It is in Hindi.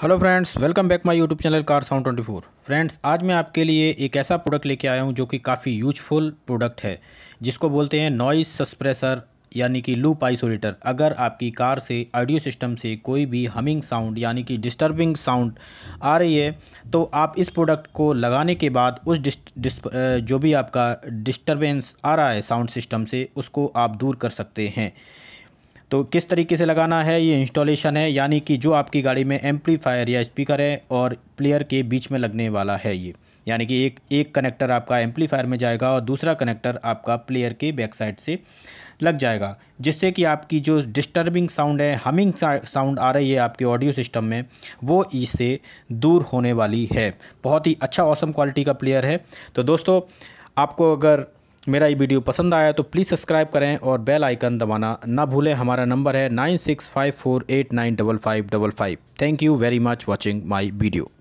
hello friends welcome back my YouTube channel car sound for friends आज मैं आपके लिए एक ऐसा प्रोडक्ट लेके आया हूं जो कि काफ़ी यूजफुल प्रोडक्ट है जिसको बोलते हैं नॉइस सस्प्रेसर यानी कि लूप आइसोलेटर अगर आपकी कार से ऑडियो सिस्टम से कोई भी हमिंग साउंड यानी कि डिस्टर्बिंग साउंड आ रही है तो आप इस प्रोडक्ट को लगाने के बाद उस डिस जो भी आपका डिस्टर्बेंस आ रहा है साउंड सिस्टम से उसको आप दूर कर सकते हैं तो किस तरीके से लगाना है ये इंस्टॉलेशन है यानी कि जो आपकी गाड़ी में एम्पलीफायर या स्पीकर है और प्लेयर के बीच में लगने वाला है ये यानी कि एक एक कनेक्टर आपका एम्पलीफायर में जाएगा और दूसरा कनेक्टर आपका प्लेयर के बैक साइड से लग जाएगा जिससे कि आपकी जो डिस्टर्बिंग साउंड है हमिंग साउंड आ रही है आपके ऑडियो सिस्टम में वो इससे दूर होने वाली है बहुत ही अच्छा औसम क्वालिटी का प्लेयर है तो दोस्तों आपको अगर मेरा ये वीडियो पसंद आया तो प्लीज़ सब्सक्राइब करें और बेल आइकन दबाना ना भूलें हमारा नंबर है nine six five four eight nine double five double five thank you very much watching my video